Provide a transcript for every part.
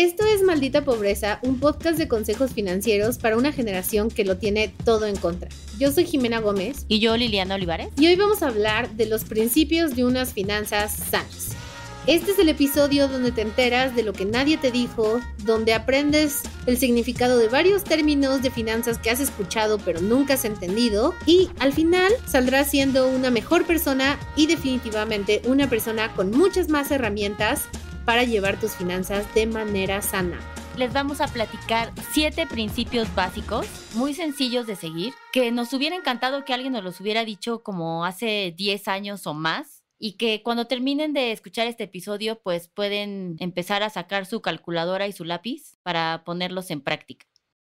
Esto es Maldita Pobreza, un podcast de consejos financieros para una generación que lo tiene todo en contra. Yo soy Jimena Gómez. Y yo Liliana Olivares. Y hoy vamos a hablar de los principios de unas finanzas sanas. Este es el episodio donde te enteras de lo que nadie te dijo, donde aprendes el significado de varios términos de finanzas que has escuchado pero nunca has entendido y al final saldrás siendo una mejor persona y definitivamente una persona con muchas más herramientas para llevar tus finanzas de manera sana. Les vamos a platicar siete principios básicos, muy sencillos de seguir, que nos hubiera encantado que alguien nos los hubiera dicho como hace 10 años o más, y que cuando terminen de escuchar este episodio, pues pueden empezar a sacar su calculadora y su lápiz para ponerlos en práctica.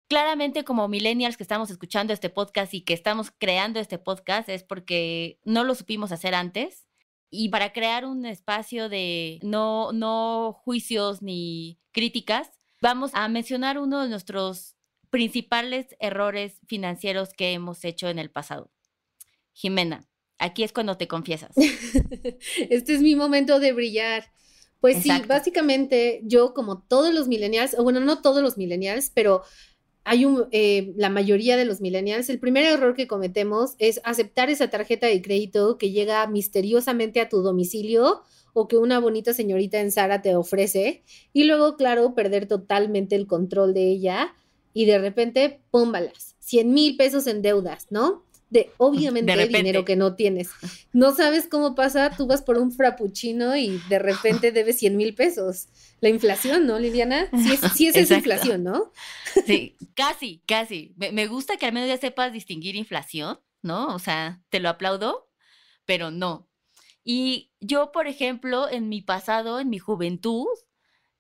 Claramente como millennials que estamos escuchando este podcast y que estamos creando este podcast es porque no lo supimos hacer antes y para crear un espacio de no, no juicios ni críticas, vamos a mencionar uno de nuestros principales errores financieros que hemos hecho en el pasado. Jimena, aquí es cuando te confiesas. este es mi momento de brillar. Pues sí, básicamente yo como todos los millennials, o bueno, no todos los millennials, pero hay un, eh, la mayoría de los millennials, el primer error que cometemos es aceptar esa tarjeta de crédito que llega misteriosamente a tu domicilio o que una bonita señorita en Sara te ofrece y luego, claro, perder totalmente el control de ella y de repente, pómbalas, 100 mil pesos en deudas, ¿no? obviamente el dinero que no tienes. No sabes cómo pasa, tú vas por un frappuccino y de repente debes 100 mil pesos. La inflación, ¿no, Liliana? Sí, es, es inflación, ¿no? Sí, casi, casi. Me, gusta que al menos ya sepas distinguir inflación, ¿no? O sea, te lo aplaudo, pero no. Y yo, por ejemplo, en mi pasado, en mi juventud,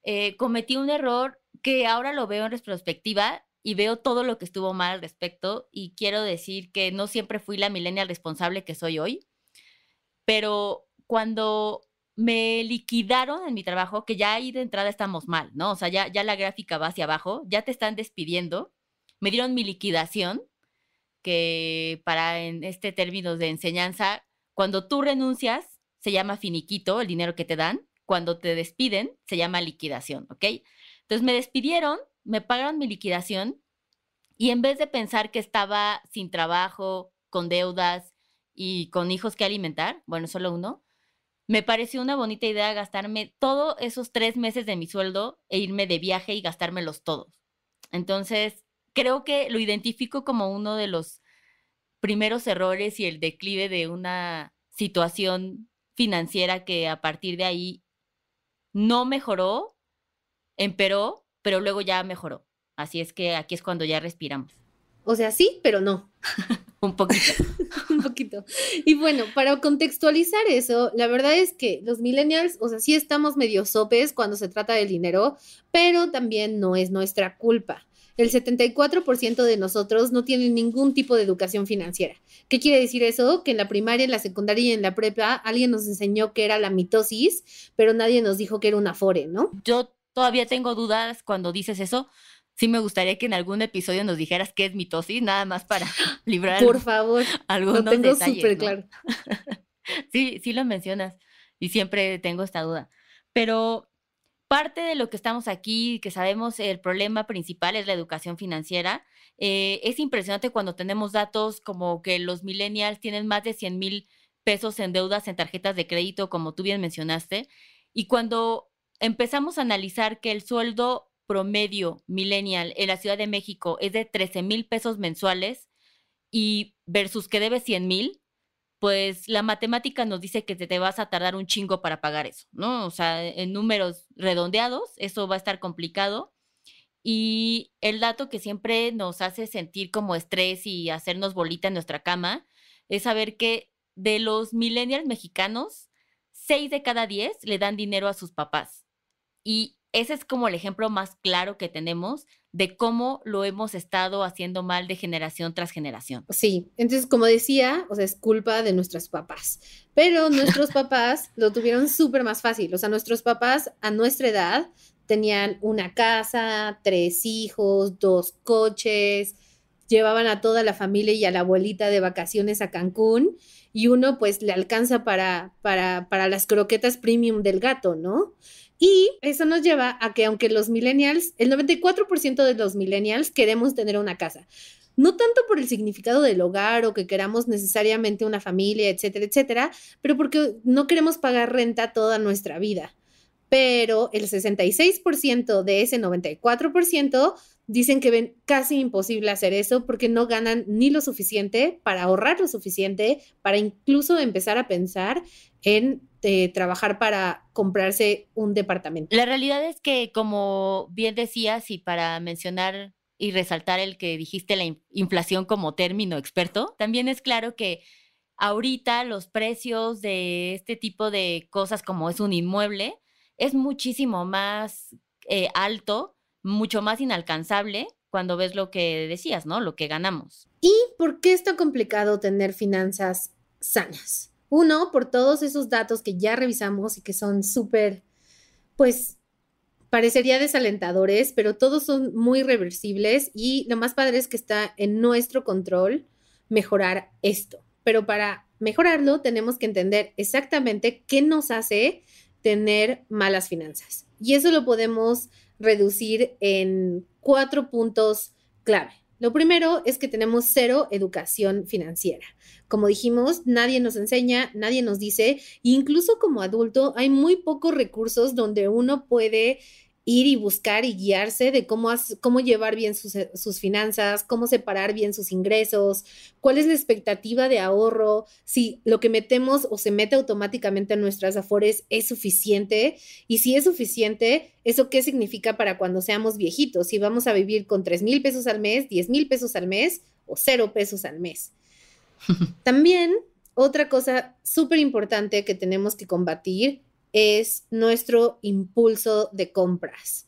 eh, cometí un error que ahora lo veo en retrospectiva y veo todo lo que estuvo mal al respecto y quiero decir que no siempre fui la millennial responsable que soy hoy, pero cuando me liquidaron en mi trabajo, que ya ahí de entrada estamos mal, ¿no? O sea, ya, la gráfica va hacia abajo, ya te están despidiendo, me dieron mi liquidación, que para en este término de enseñanza, cuando tú renuncias, se llama finiquito el dinero que te dan, cuando te despiden, se llama liquidación, ¿ok? Entonces me despidieron, me pagaron mi liquidación y en vez de pensar que estaba sin trabajo, con deudas y con hijos que alimentar, bueno, solo uno, me pareció una bonita idea gastarme todos esos tres meses de mi sueldo e irme de viaje y gastármelos todos. Entonces, creo que lo identifico como uno de los primeros errores y el declive de una situación financiera que a partir de ahí no mejoró, emperó pero luego ya mejoró. Así es que aquí es cuando ya respiramos. O sea, sí, pero no. un poquito. un poquito. Y bueno, para contextualizar eso, la verdad es que los millennials, o sea, sí estamos medio sopes cuando se trata del dinero, pero también no es nuestra culpa. El 74% de nosotros no tienen ningún tipo de educación financiera. ¿Qué quiere decir eso? Que en la primaria, en la secundaria y en la prepa alguien nos enseñó que era la mitosis, pero nadie nos dijo que era una fore, ¿no? Yo todavía tengo dudas cuando dices eso. Sí me gustaría que en algún episodio nos dijeras qué es mitosis, nada más para librar. Por favor, lo tengo súper claro. sí, sí lo mencionas y siempre tengo esta duda. Pero parte de lo que estamos aquí, que sabemos el problema principal es la educación financiera. Eh, es impresionante cuando tenemos datos como que los millennials tienen más de 100 mil pesos en deudas en tarjetas de crédito, como tú bien mencionaste. Y cuando empezamos a analizar que el sueldo promedio millennial en la Ciudad de México es de 13 mil pesos mensuales y versus que debe 100 mil, pues la matemática nos dice que te, vas a tardar un chingo para pagar eso, ¿no? O sea, en números redondeados, eso va a estar complicado. Y el dato que siempre nos hace sentir como estrés y hacernos bolita en nuestra cama es saber que de los millennials mexicanos, 6 de cada 10 le dan dinero a sus papás. Y ese es como el ejemplo más claro que tenemos de cómo lo hemos estado haciendo mal de generación tras generación. Sí, entonces como decía, o sea, es culpa de nuestros papás, pero nuestros papás lo tuvieron súper más fácil, o sea, nuestros papás a nuestra edad tenían una casa, tres hijos, dos coches, llevaban a toda la familia y a la abuelita de vacaciones a Cancún y uno pues le alcanza para, para, para las croquetas premium del gato, ¿no? Y eso nos lleva a que aunque los millennials, el 94% de los millennials queremos tener una casa, no tanto por el significado del hogar o que queramos necesariamente una familia, etcétera, etcétera, pero porque no queremos pagar renta toda nuestra vida. Pero el 66% de ese 94% dicen que ven casi imposible hacer eso porque no ganan ni lo suficiente para ahorrar lo suficiente, para incluso empezar a pensar en eh, trabajar para comprarse un departamento. La realidad es que, como bien decías, y para mencionar y resaltar el que dijiste la inflación como término experto, también es claro que ahorita los precios de este tipo de cosas como es un inmueble es muchísimo más eh, alto, mucho más inalcanzable cuando ves lo que decías, ¿no? Lo que ganamos. ¿Y por qué está complicado tener finanzas sanas? Uno, por todos esos datos que ya revisamos y que son súper, pues, parecería desalentadores, pero todos son muy reversibles y lo más padre es que está en nuestro control mejorar esto. Pero para mejorarlo tenemos que entender exactamente qué nos hace tener malas finanzas. Y eso lo podemos reducir en cuatro puntos clave. Lo primero es que tenemos cero educación financiera. Como dijimos, nadie nos enseña, nadie nos dice, incluso como adulto hay muy pocos recursos donde uno puede ir y buscar y guiarse de cómo, cómo llevar bien eh, sus, finanzas, cómo separar bien sus ingresos, cuál es la expectativa de ahorro, si lo que metemos o se mete automáticamente en nuestras afores es suficiente y si es suficiente, eso qué significa para cuando seamos viejitos, si vamos a vivir con 3 mil pesos al mes, 10 mil pesos al mes o 0 pesos al mes. También otra cosa súper importante que tenemos que combatir es nuestro impulso de compras.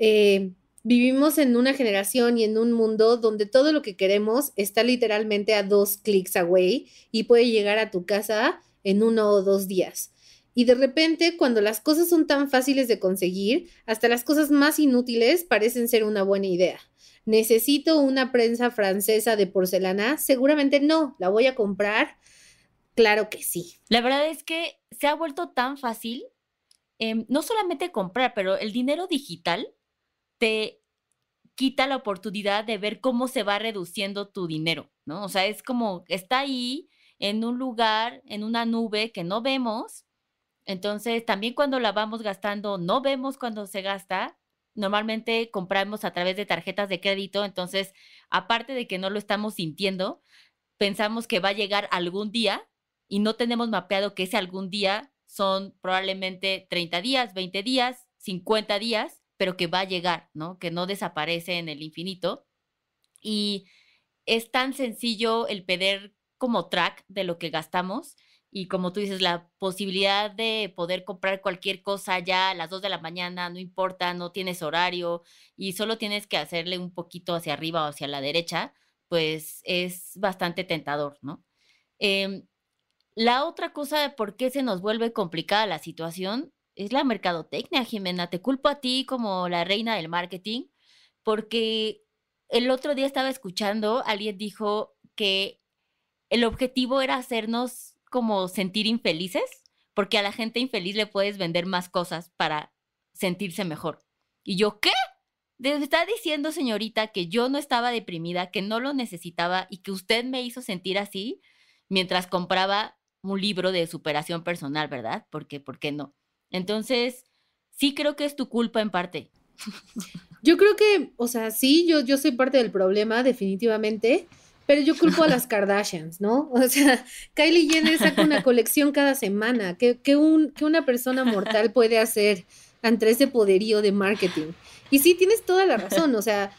Eh, vivimos en una generación y en un mundo donde todo lo que queremos está literalmente a dos clics away y puede llegar a tu casa en uno o dos días. Y de repente, cuando las cosas son tan fáciles de conseguir, hasta las cosas más inútiles parecen ser una buena idea. ¿Necesito una prensa francesa de porcelana? Seguramente no, la voy a comprar. Claro que sí. La verdad es que se ha vuelto tan fácil, em, no solamente comprar, pero el dinero digital te quita la oportunidad de ver cómo se va reduciendo tu dinero, ¿no? O sea, es como está ahí en un lugar, en una nube que no vemos. Entonces, también cuando la vamos gastando, no vemos cuando se gasta. Normalmente compramos a través de tarjetas de crédito, entonces, aparte de que no lo estamos sintiendo, pensamos que va a llegar algún día y no tenemos mapeado que ese algún día son probablemente 30 días, 20 días, 50 días, pero que va a llegar, ¿no? Que no desaparece en el infinito. Y es tan sencillo el pedir como track de lo que gastamos y como tú dices, la posibilidad de poder comprar cualquier cosa ya a las 2 de la mañana, no importa, no tienes horario y solo tienes que hacerle un poquito hacia arriba o hacia la derecha, pues es bastante tentador, ¿no? Em, la otra cosa de por qué se nos vuelve complicada la situación es la mercadotecnia, Jimena. Te culpo a ti como la reina del marketing, porque el otro día estaba escuchando, alguien dijo que el objetivo era hacernos como sentir infelices, porque a la gente infeliz le puedes vender más cosas para sentirse mejor. ¿Y yo qué? está diciendo, señorita, que yo no estaba deprimida, que no lo necesitaba y que usted me hizo sentir así mientras compraba un libro de superación personal, ¿verdad? Porque, ¿por qué no? Entonces, sí creo que es tu culpa en parte. Yo creo que, o sea, sí, yo, yo soy parte del problema, definitivamente, pero yo culpo a las Kardashians, ¿no? O sea, Kylie Jenner saca una colección cada semana. ¿Qué, un, una persona mortal puede hacer ante ese poderío de marketing? Y sí, tienes toda la razón, o sea,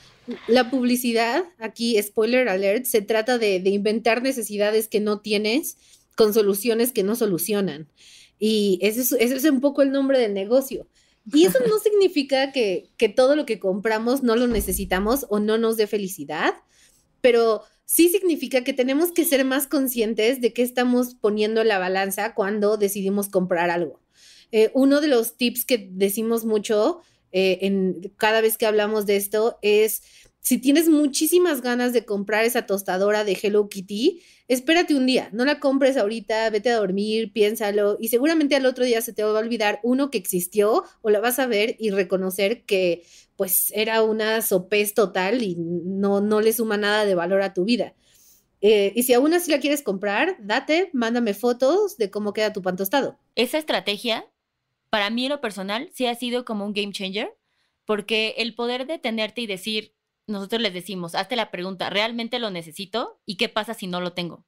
la publicidad, aquí, spoiler alert, se trata de, de inventar necesidades que no tienes con soluciones que no solucionan. Y ese es, ese un poco el nombre del negocio. Y eso no significa que, todo lo que compramos no lo necesitamos o no nos dé felicidad, pero sí significa que tenemos que ser más conscientes de qué estamos poniendo la balanza cuando decidimos comprar algo. Eh, uno de los tips que decimos mucho eh, en, cada vez que hablamos de esto es si tienes muchísimas ganas de comprar esa tostadora de Hello Kitty, espérate un día, no la compres ahorita, vete a dormir, piénsalo y seguramente al otro día se te va a olvidar uno que existió o la vas a ver y reconocer que pues era una sopez total y no, no le suma nada de valor a tu vida. Eh, y si aún así la quieres comprar, date, mándame fotos de cómo queda tu pan tostado. Esa estrategia, para mí en lo personal, sí ha sido como un game changer, porque el poder detenerte y decir, nosotros les decimos, hazte la pregunta, ¿realmente lo necesito? ¿Y qué pasa si no lo tengo?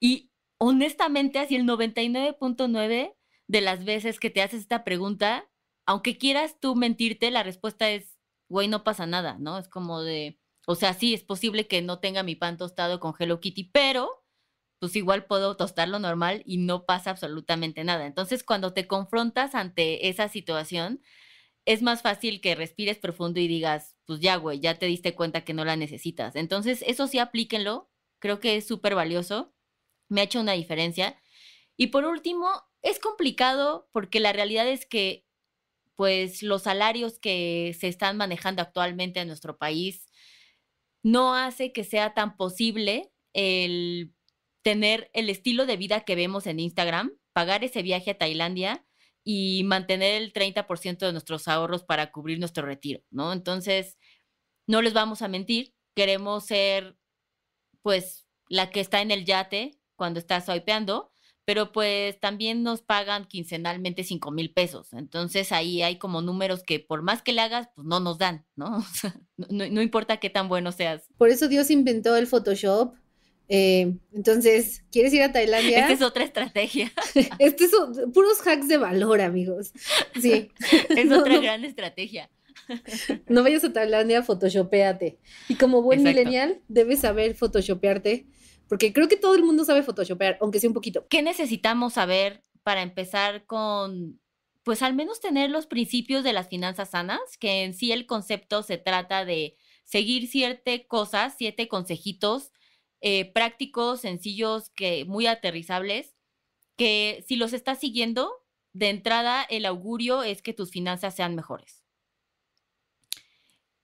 Y honestamente, así el 99.9 de las veces que te haces esta pregunta, aunque quieras tú mentirte, la respuesta es, güey, no pasa nada, ¿no? Es como de, o sea, sí, es posible que no tenga mi pan tostado con Hello Kitty, pero pues igual puedo tostarlo normal y no pasa absolutamente nada. Entonces, cuando te confrontas ante esa situación, es más fácil que respires profundo y digas, pues ya, güey, ya te diste cuenta que no la necesitas. Entonces, eso sí, aplíquenlo. Creo que es súper valioso. Me ha hecho una diferencia. Y por último, es complicado porque la realidad es que, pues, los salarios que se están manejando actualmente en nuestro país no hace que sea tan posible el tener el estilo de vida que vemos en Instagram, pagar ese viaje a Tailandia y mantener el 30% de nuestros ahorros para cubrir nuestro retiro, ¿no? Entonces, no les vamos a mentir, queremos ser, pues, la que está en el yate cuando estás swipeando, pero pues también nos pagan quincenalmente 5 mil pesos. Entonces ahí hay como números que por más que le hagas, pues no nos dan, ¿no? no, no, importa qué tan bueno seas. Por eso Dios inventó el Photoshop eh, entonces, ¿quieres ir a Tailandia? Esta es otra estrategia. este es puros hacks de valor, amigos. Sí. es otra gran estrategia. no vayas a Tailandia, Photoshopéate Y como buen millennial, debes saber photoshopearte, porque creo que todo el mundo sabe photoshopear, aunque sea un poquito. ¿Qué necesitamos saber para empezar con pues al menos tener los principios de las finanzas sanas, que en sí el concepto se trata de seguir siete cosas, siete consejitos eh, prácticos, sencillos, que muy aterrizables, que si los estás siguiendo, de entrada el augurio es que tus finanzas sean mejores.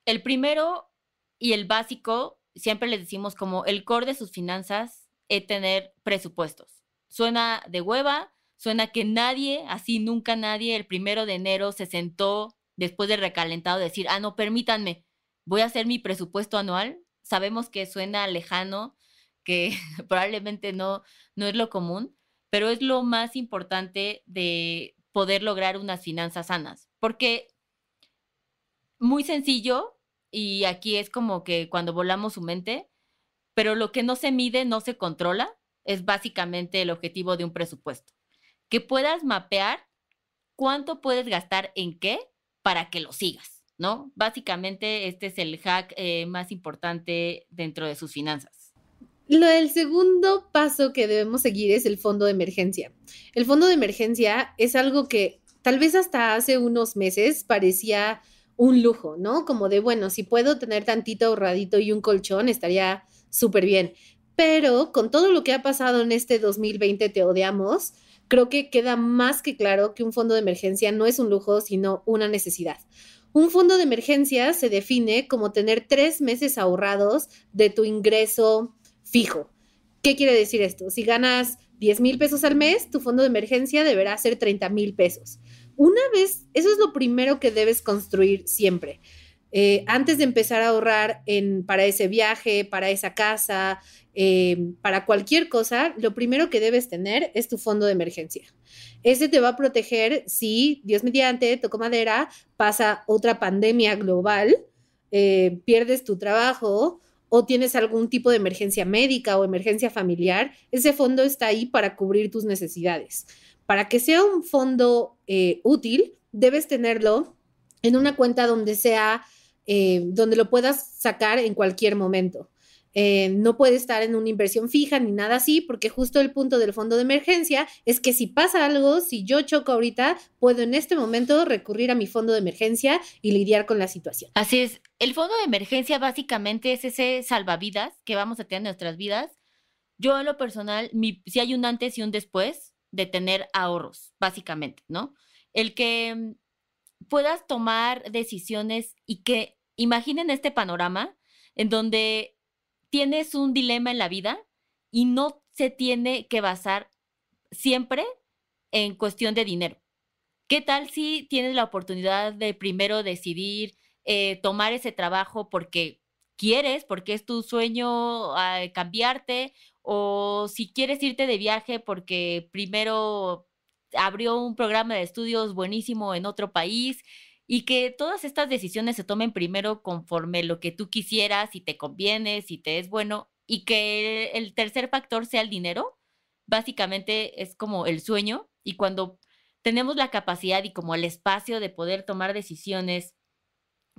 El primero y el básico, siempre les decimos como el core de sus finanzas es tener presupuestos. Suena de hueva, suena que nadie, así nunca nadie, el primero de enero se sentó después de recalentado decir, ah, no, permítanme, voy a hacer mi presupuesto anual. Sabemos que suena lejano, que probablemente no, no es lo común, pero es lo más importante de poder lograr unas finanzas sanas, porque muy sencillo, y aquí es como que cuando volamos su mente, pero lo que no se mide, no se controla, es básicamente el objetivo de un presupuesto. Que puedas mapear cuánto puedes gastar en qué para que lo sigas, ¿no? Básicamente este es el hack eh, más importante dentro de sus finanzas. Lo, el segundo paso que debemos seguir es el fondo de emergencia. El fondo de emergencia es algo que tal vez hasta hace unos meses parecía un lujo, ¿no? Como de, bueno, si puedo tener tantito ahorradito y un colchón, estaría súper bien. Pero con todo lo que ha pasado en este 2020, te odiamos, creo que queda más que claro que un fondo de emergencia no es un lujo, sino una necesidad. Un fondo de emergencia se define como tener tres meses ahorrados de tu ingreso fijo. ¿Qué quiere decir esto? Si ganas 10 mil pesos al mes, tu fondo de emergencia deberá ser 30 mil pesos. Una vez, eso es lo primero que debes construir siempre. Eh, antes de empezar a ahorrar en, para ese viaje, para esa casa, eh, para cualquier cosa, lo primero que debes tener es tu fondo de emergencia. Ese te va a proteger si, Dios mediante, toco madera, pasa otra pandemia global, eh, pierdes tu trabajo o tienes algún tipo de emergencia médica o emergencia familiar, ese fondo está ahí para cubrir tus necesidades. Para que sea un fondo eh, útil, debes tenerlo en una cuenta donde sea, eh, donde lo puedas sacar en cualquier momento. Eh, no puede estar en una inversión fija ni nada así, porque justo el punto del fondo de emergencia es que si pasa algo, si yo choco ahorita, puedo en este momento recurrir a mi fondo de emergencia y lidiar con la situación. Así es, el fondo de emergencia básicamente es ese salvavidas que vamos a tener en nuestras vidas. Yo en lo personal, si hay un antes y un después de tener ahorros, básicamente, ¿no? El que mm, puedas tomar decisiones y que imaginen este panorama en donde tienes un dilema en la vida y no se tiene que basar siempre en cuestión de dinero. ¿Qué tal si tienes la oportunidad de primero decidir eh, tomar ese trabajo porque quieres, porque es tu sueño eh, cambiarte, o si quieres irte de viaje porque primero abrió un programa de estudios buenísimo en otro país y que todas estas decisiones se tomen primero conforme lo que tú quisieras, si te conviene, si te es bueno, y que el tercer factor sea el dinero, básicamente es como el sueño y cuando tenemos la capacidad y como el espacio de poder tomar decisiones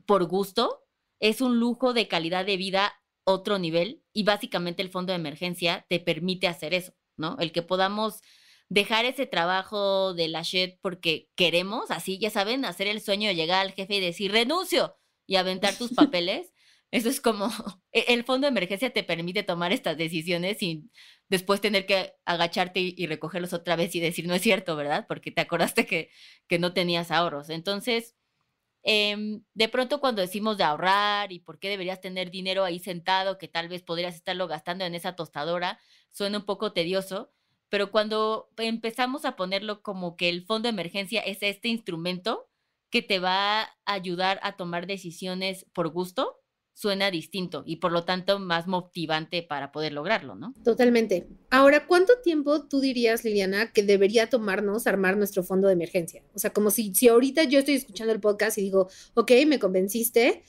por gusto, es un lujo de calidad de vida otro nivel y básicamente el fondo de emergencia te permite hacer eso, ¿no? El que podamos dejar ese trabajo de la Shed porque queremos, así ya saben, hacer el sueño de llegar al jefe y decir renuncio y aventar tus papeles. Eso es como e, el fondo de emergencia te permite tomar estas decisiones sin después tener que agacharte y recogerlos otra vez y decir no es cierto, ¿verdad? Porque te acordaste que, que no tenías ahorros. Entonces, em, de pronto cuando decimos de ahorrar y por qué deberías tener dinero ahí sentado que tal vez podrías estarlo gastando en esa tostadora, suena un poco tedioso, pero cuando empezamos a ponerlo como que el fondo de emergencia es este instrumento que te va a ayudar a tomar decisiones por gusto, suena distinto y por lo tanto más motivante para poder lograrlo, ¿no? Totalmente. Ahora, ¿cuánto tiempo tú dirías, Liliana, que debería tomarnos armar nuestro fondo de emergencia? O sea, como si, si ahorita yo estoy escuchando el podcast y digo, ok, me convenciste.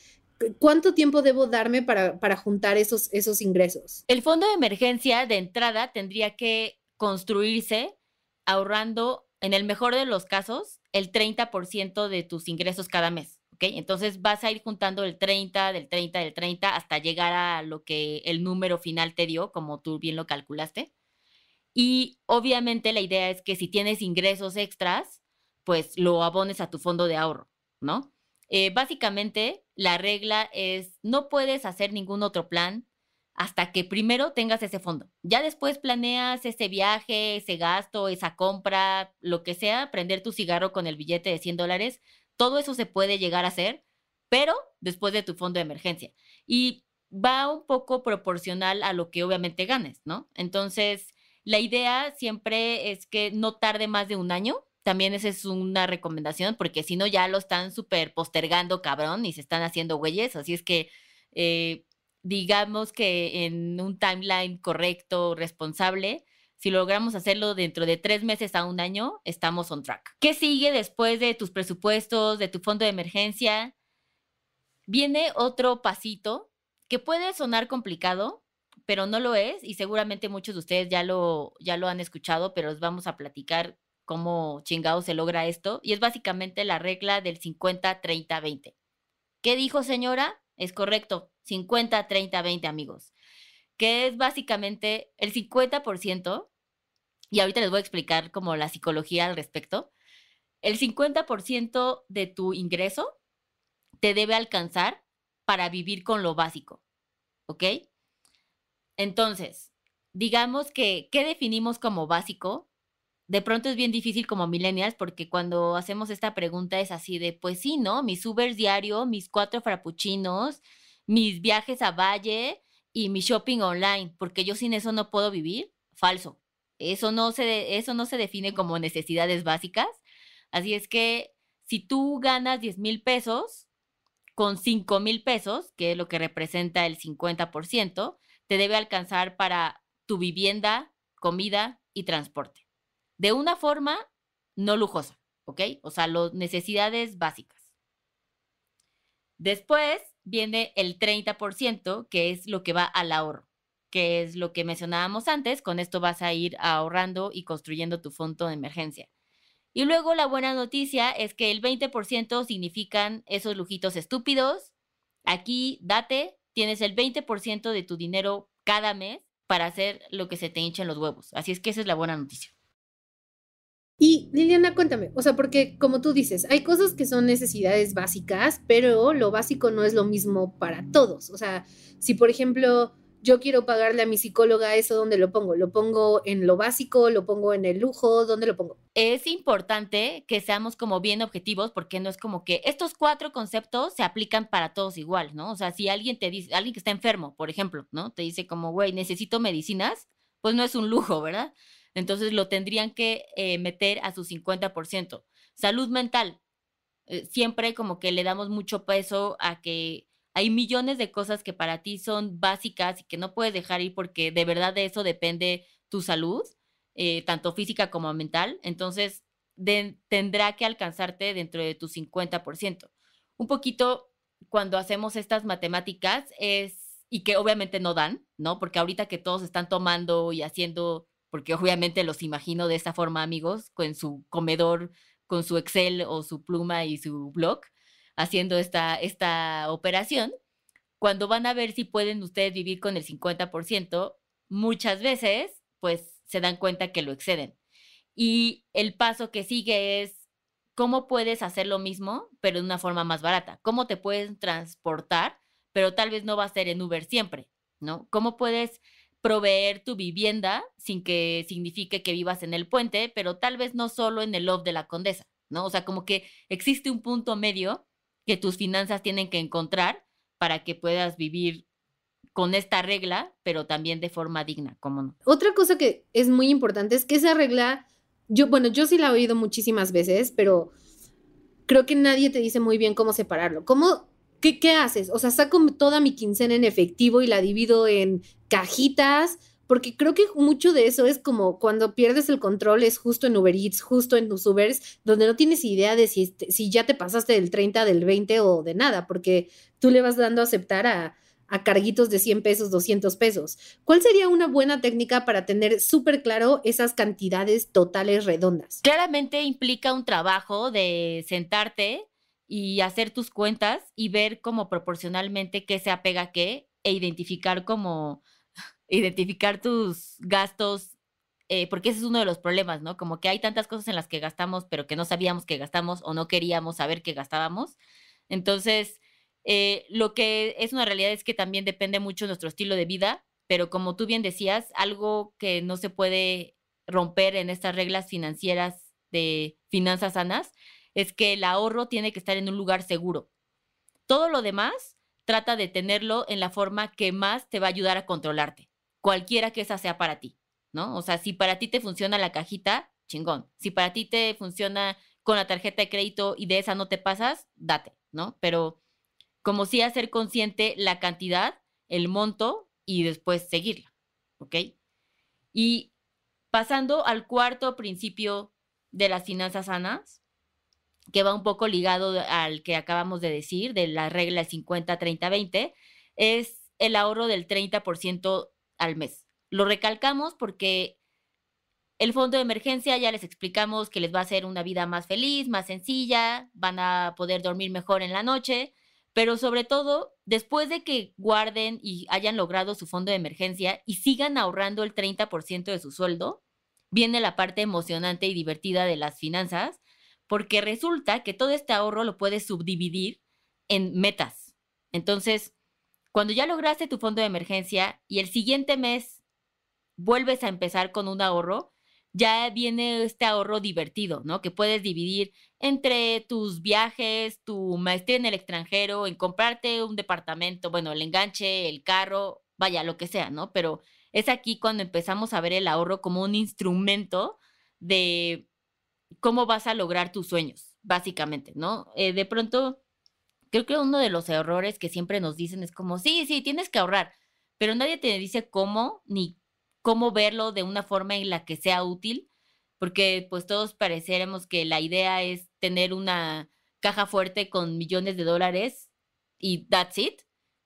¿Cuánto tiempo debo darme para, para juntar esos, esos ingresos? El fondo de emergencia de entrada tendría que construirse ahorrando, en el mejor de los casos, el 30% de tus ingresos cada mes. ¿ok? Entonces vas a ir juntando el 30, del 30, del 30 hasta llegar a lo que el número final te dio, como tú bien lo calculaste. Y obviamente la idea es que si tienes ingresos extras, pues lo abones a tu fondo de ahorro, ¿no? Eh, básicamente la regla es no puedes hacer ningún otro plan hasta que primero tengas ese fondo. Ya después planeas ese viaje, ese gasto, esa compra, lo que sea, prender tu cigarro con el billete de 100 dólares, todo eso se puede llegar a hacer, pero después de tu fondo de emergencia. Y va un poco proporcional a lo que obviamente ganes, ¿no? Entonces, la idea siempre es que no tarde más de un año. También esa es una recomendación, porque si no ya lo están súper postergando, cabrón, y se están haciendo güeyes. Así es que eh, digamos que en un timeline correcto, responsable, si logramos hacerlo dentro de tres meses a un año, estamos on track. ¿Qué sigue después de tus presupuestos, de tu fondo de emergencia? Viene otro pasito que puede sonar complicado, pero no lo es y seguramente muchos de ustedes ya lo, ya lo han escuchado, pero os vamos a platicar cómo chingado se logra esto y es básicamente la regla del 50-30-20. ¿Qué dijo señora? Es correcto. 50, 30, 20 amigos, que es básicamente el 50%, y ahorita les voy a explicar como la psicología al respecto, el 50% de tu ingreso te debe alcanzar para vivir con lo básico, ¿ok? Entonces, digamos que, ¿qué definimos como básico? De pronto es bien difícil como millennials porque cuando hacemos esta pregunta es así de, pues sí, ¿no? Mis Ubers diario, mis cuatro frappuccinos, mis viajes a Valle y mi shopping online, porque yo sin eso no puedo vivir, falso. Eso no se, eso no se define como necesidades básicas. Así es que si tú ganas 10 mil pesos, con 5 mil pesos, que es lo que representa el 50%, te debe alcanzar para tu vivienda, comida y transporte. De una forma no lujosa, ¿ok? O sea, las necesidades básicas. Después viene el 30%, que es lo que va al ahorro, que es lo que mencionábamos antes. Con esto vas a ir ahorrando y construyendo tu fondo de emergencia. Y luego la buena noticia es que el 20% significan esos lujitos estúpidos. Aquí, date, tienes el 20% de tu dinero cada mes para hacer lo que se te hinchen los huevos. Así es que esa es la buena noticia. Y Liliana, cuéntame, o sea, porque como tú dices, hay cosas que son necesidades básicas, pero lo básico no es lo mismo para todos. O sea, si por ejemplo yo quiero pagarle a mi psicóloga eso, ¿dónde lo pongo? ¿Lo pongo en lo básico? ¿Lo pongo en el lujo? ¿Dónde lo pongo? Es importante que seamos como bien objetivos porque no es como que estos cuatro conceptos se aplican para todos igual, ¿no? O sea, si alguien te dice, alguien que está enfermo, por ejemplo, ¿no? Te dice como, güey, necesito medicinas, pues no es un lujo, ¿verdad? Entonces lo tendrían que eh, meter a su 50%. Salud mental. Eh, siempre como que le damos mucho peso a que hay millones de cosas que para ti son básicas y que no puedes dejar ir porque de verdad de eso depende tu salud, eh, tanto física como mental. Entonces tendrá que alcanzarte dentro de tu 50%. Un poquito cuando hacemos estas matemáticas es, y que obviamente no dan, ¿no? Porque ahorita que todos están tomando y haciendo porque obviamente los imagino de esta forma, amigos, con su comedor, con su Excel o su pluma y su blog, haciendo esta, esta operación. Cuando van a ver si pueden ustedes vivir con el 50%, muchas veces, pues se dan cuenta que lo exceden. Y el paso que sigue es cómo puedes hacer lo mismo, pero de una forma más barata. ¿Cómo te puedes transportar, pero tal vez no va a ser en Uber siempre, ¿no? ¿Cómo puedes proveer tu vivienda sin que signifique que vivas en el puente, pero tal vez no solo en el off de la condesa, ¿no? O sea, como que existe un punto medio que tus finanzas tienen que encontrar para que puedas vivir con esta regla, pero también de forma digna, ¿cómo no? Otra cosa que es muy importante es que esa regla, yo, bueno, yo sí la he oído muchísimas veces, pero creo que nadie te dice muy bien cómo separarlo. ¿Cómo ¿qué, haces? O sea, saco toda mi quincena en efectivo y la divido en cajitas, porque creo que mucho de eso es como cuando pierdes el control es justo en Uber Eats, justo en tus Ubers, donde no tienes idea de si, este, ya te pasaste del 30, del 20 o de nada, porque tú le vas dando a aceptar a, a carguitos de 100 pesos, 200 pesos. ¿Cuál sería una buena técnica para tener súper claro esas cantidades totales redondas? Claramente implica un trabajo de sentarte y hacer tus cuentas y ver cómo proporcionalmente qué se apega a qué e identificar como identificar tus gastos, eh, porque ese es uno de los problemas, ¿no? Como que hay tantas cosas en las que gastamos, pero que no sabíamos que gastamos o no queríamos saber que gastábamos. Entonces, eh, lo que es una realidad es que también depende mucho de nuestro estilo de vida, pero como tú bien decías, algo que no se puede romper en estas reglas financieras de finanzas sanas es que el ahorro tiene que estar en un lugar seguro. Todo lo demás, trata de tenerlo en la forma que más te va a ayudar a controlarte, cualquiera que esa sea para ti, ¿no? O sea, si para ti te funciona la cajita, chingón. Si para ti te funciona con la tarjeta de crédito y de esa no te pasas, date, ¿no? Pero como sí ser consciente la cantidad, el monto y después seguirla, ¿ok? Y pasando al cuarto principio de las finanzas sanas, que va un poco ligado al que acabamos de decir, de la regla 50-30-20, es el ahorro del 30% al mes. Lo recalcamos porque el fondo de emergencia ya les explicamos que les va a hacer una vida más feliz, más sencilla, van a poder dormir mejor en la noche, pero sobre todo, después de que guarden y hayan logrado su fondo de emergencia y sigan ahorrando el 30% de su sueldo, viene la parte emocionante y divertida de las finanzas, porque resulta que todo este ahorro lo puedes subdividir en metas. Entonces, cuando ya lograste tu fondo de emergencia y el siguiente mes vuelves a empezar con un ahorro, ya viene este ahorro divertido, ¿no? Que puedes dividir entre tus viajes, tu maestría en el extranjero, en comprarte un departamento, bueno, el enganche, el carro, vaya, lo que sea, ¿no? Pero es aquí cuando empezamos a ver el ahorro como un instrumento de cómo vas a lograr tus sueños, básicamente, ¿no? Eh, de pronto, creo que uno de los errores que siempre nos dicen es como, sí, sí, tienes que ahorrar, pero nadie te dice cómo ni cómo verlo de una forma en la que sea útil, porque pues todos pareceremos que la idea es tener una caja fuerte con millones de dólares y that's it,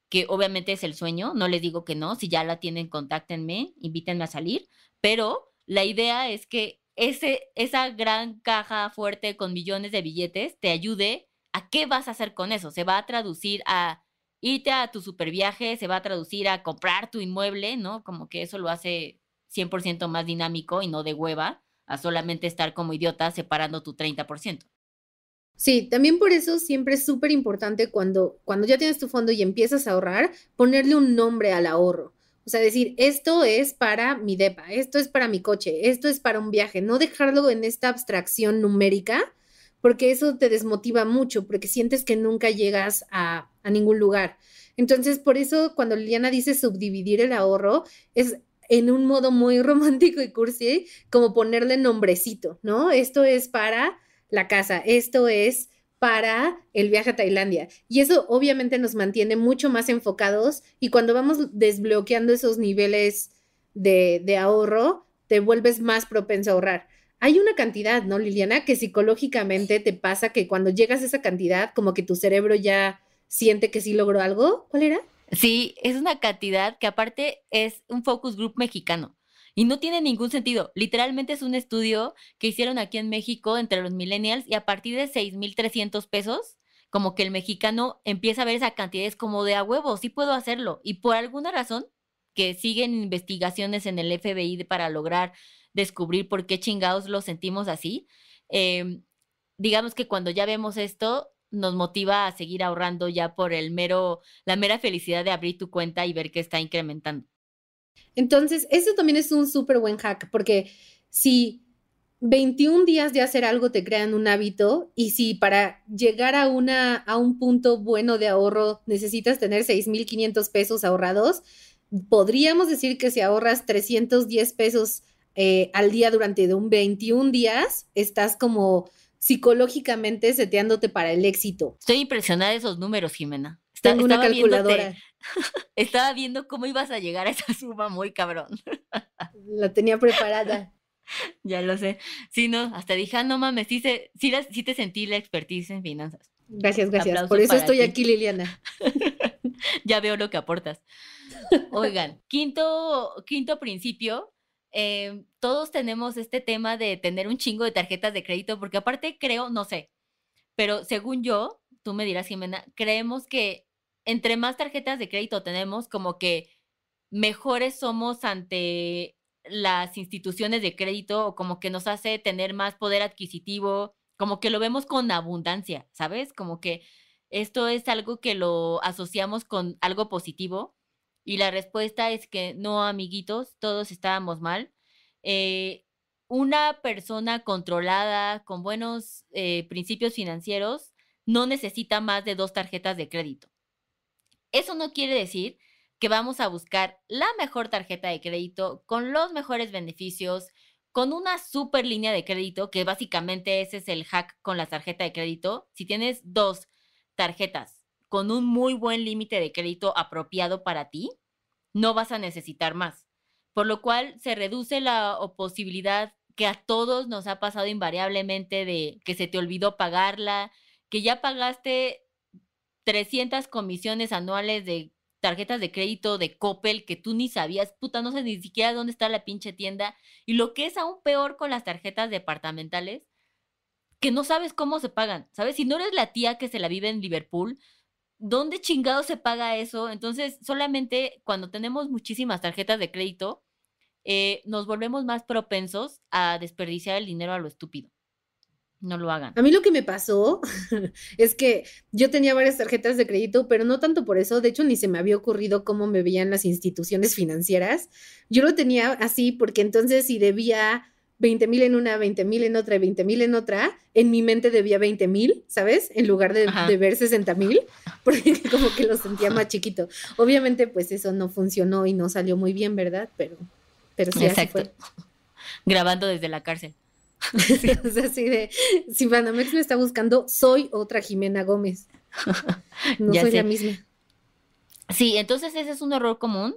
que obviamente es el sueño, no les digo que no, si ya la tienen, contáctenme, invítenme a salir, pero la idea es que ese, esa gran caja fuerte con millones de billetes te ayude a qué vas a hacer con eso. Se va a traducir a irte a tu superviaje, se va a traducir a comprar tu inmueble, ¿no? Como que eso lo hace 100% más dinámico y no de hueva a solamente estar como idiota separando tu 30%. Sí, también por eso siempre es súper importante cuando, cuando ya tienes tu fondo y empiezas a ahorrar, ponerle un nombre al ahorro. O sea, decir, esto es para mi DEPA, esto es para mi coche, esto es para un viaje. No dejarlo en esta abstracción numérica, porque eso te desmotiva mucho, porque sientes que nunca llegas a, ningún lugar. Entonces, por eso cuando Liliana dice subdividir el ahorro, es en un modo muy romántico y cursi, como ponerle nombrecito, ¿no? Esto es para la casa, esto es para el viaje a Tailandia. Y eso obviamente nos mantiene mucho más enfocados y cuando vamos desbloqueando esos niveles de, ahorro, te vuelves más propenso a ahorrar. Hay una cantidad, ¿no, Liliana? Que psicológicamente te pasa que cuando llegas a esa cantidad, como que tu cerebro ya siente que sí logró algo. ¿Cuál era? Sí, es una cantidad que aparte es un focus group mexicano. Y no tiene ningún sentido. Literalmente es un estudio que hicieron aquí en México entre los millennials y a partir de 6,300 pesos, como que el mexicano empieza a ver esa cantidad, es como de a huevo, sí puedo hacerlo. Y por alguna razón, que siguen investigaciones en el FBI para lograr descubrir por qué chingados lo sentimos así, em, digamos que cuando ya vemos esto, nos motiva a seguir ahorrando ya por el mero, la mera felicidad de abrir tu cuenta y ver que está incrementando. Entonces, eso también es un súper buen hack, porque si 21 días de hacer algo te crean un hábito y si para llegar a, una, a un punto bueno de ahorro necesitas tener 6.500 pesos ahorrados, podríamos decir que si ahorras 310 pesos eh, al día durante un 21 días, estás como psicológicamente seteándote para el éxito. Estoy impresionada de esos números, Jimena. Están en una calculadora. Estaba viendo cómo ibas a llegar a esa suma muy cabrón. La tenía preparada. Ya lo sé. Sí, no, hasta dije, ah, no mames, sí, se, sí, te sentí la expertise en finanzas. Gracias, gracias. Por eso estoy aquí, Liliana. ya veo lo que aportas. Oigan, quinto, quinto principio, em, todos tenemos este tema de tener un chingo de tarjetas de crédito, porque aparte creo, no sé, pero según yo, tú me dirás, Jimena, creemos que entre más tarjetas de crédito tenemos, como que mejores somos ante las instituciones de crédito o como que nos hace tener más poder adquisitivo, como que lo vemos con abundancia, ¿sabes? Como que esto es algo que lo asociamos con algo positivo y la respuesta es que no, amiguitos, todos estábamos mal. Eh, una persona controlada con buenos eh, principios financieros no necesita más de dos tarjetas de crédito. Eso no quiere decir que vamos a buscar la mejor tarjeta de crédito con los mejores beneficios, con una super línea de crédito, que básicamente ese es el hack con la tarjeta de crédito. Si tienes dos tarjetas con un muy buen límite de crédito apropiado para ti, no vas a necesitar más. Por lo cual se reduce la posibilidad que a todos nos ha pasado invariablemente de que se te olvidó pagarla, que ya pagaste 300 comisiones anuales de tarjetas de crédito de Coppel que tú ni sabías, puta, no sé ni siquiera dónde está la pinche tienda. Y lo que es aún peor con las tarjetas departamentales, que no sabes cómo se pagan, ¿sabes? Si no eres la tía que se la vive en Liverpool, ¿dónde chingado se paga eso? Entonces, solamente cuando tenemos muchísimas tarjetas de crédito, eh, nos volvemos más propensos a desperdiciar el dinero a lo estúpido. No lo hagan. A mí lo que me pasó es que yo tenía varias tarjetas de crédito, pero no tanto por eso. De hecho, ni se me había ocurrido cómo me veían las instituciones financieras. Yo lo tenía así porque entonces si debía 20 mil en una, 20 mil en otra, 20 mil en otra, en mi mente debía 20 mil, ¿sabes? En lugar de, ver 60 mil, porque como que lo sentía más chiquito. Obviamente, pues eso no funcionó y no salió muy bien, ¿verdad? Pero, pero sí, Grabando desde la cárcel. Sí. si Banamex me está buscando, soy otra Jimena Gómez. No soy la misma. Sí, entonces ese es un error común.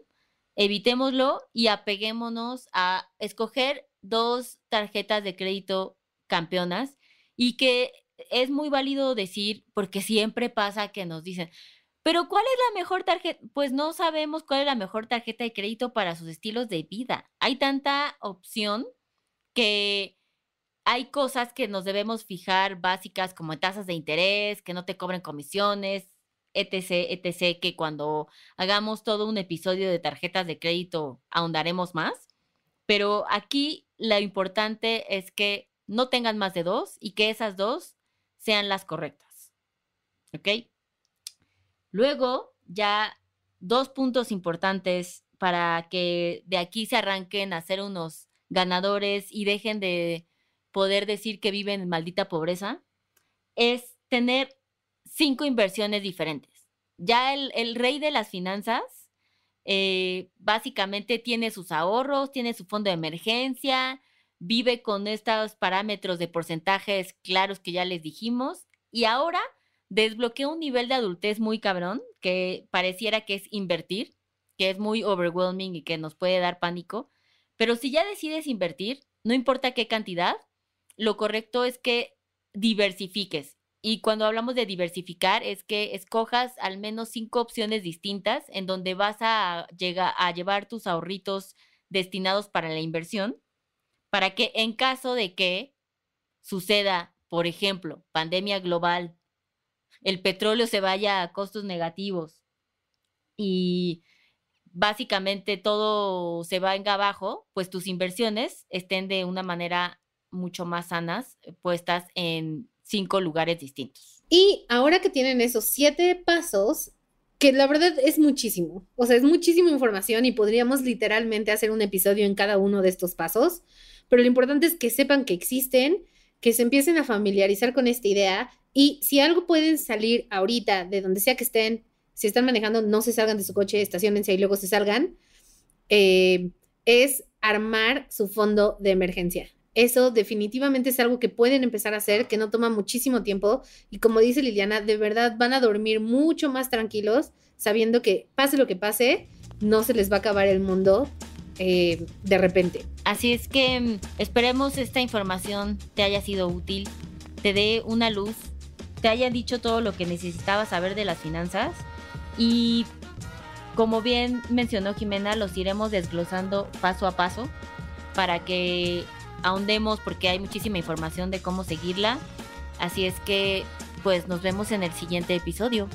Evitémoslo y apeguémonos a escoger dos tarjetas de crédito campeonas y que es muy válido decir, porque siempre pasa que nos dicen, pero ¿cuál es la mejor tarjeta? Pues no sabemos cuál es la mejor tarjeta de crédito para sus estilos de vida. Hay tanta opción que hay cosas que nos debemos fijar básicas como tasas de interés, que no te cobren comisiones, etc., etc., que cuando hagamos todo un episodio de tarjetas de crédito ahondaremos más. Pero aquí lo importante es que no tengan más de dos y que esas dos sean las correctas. ¿Ok? Luego, ya dos puntos importantes para que de aquí se arranquen a ser unos ganadores y dejen de poder decir que viven en maldita pobreza es tener cinco inversiones diferentes. Ya el, rey de las finanzas eh, básicamente tiene sus ahorros, tiene su fondo de emergencia, vive con estos parámetros de porcentajes claros que ya les dijimos y ahora desbloquea un nivel de adultez muy cabrón que pareciera que es invertir, que es muy overwhelming y que nos puede dar pánico, pero si ya decides invertir, no importa qué cantidad, lo correcto es que diversifiques. Y cuando hablamos de diversificar es que escojas al menos cinco opciones distintas en donde vas a, a llevar tus ahorritos destinados para la inversión, para que en caso de que suceda, por ejemplo, pandemia global, el petróleo se vaya a costos negativos y básicamente todo se venga abajo, pues tus inversiones estén de una manera mucho más sanas eh, puestas en cinco lugares distintos. Y ahora que tienen esos siete pasos, que la verdad es muchísimo, o sea, es muchísima información y podríamos literalmente hacer un episodio en cada uno de estos pasos, pero lo importante es que sepan que existen, que se empiecen a familiarizar con esta idea y si algo pueden salir ahorita de donde sea que estén, si están manejando, no se salgan de su coche, estacionense y luego se salgan, eh, es armar su fondo de emergencia eso definitivamente es algo que pueden empezar a hacer, que no toma muchísimo tiempo. Y como dice Liliana, de verdad van a dormir mucho más tranquilos, sabiendo que pase lo que pase, no se les va a acabar el mundo eh, de repente. Así es que mm, esperemos esta información te haya sido útil, te dé una luz, te haya dicho todo lo que necesitabas saber de las finanzas y como bien mencionó Jimena, los iremos desglosando paso a paso para que ahondemos porque hay muchísima información de cómo seguirla. Así es que, pues nos vemos en el siguiente episodio.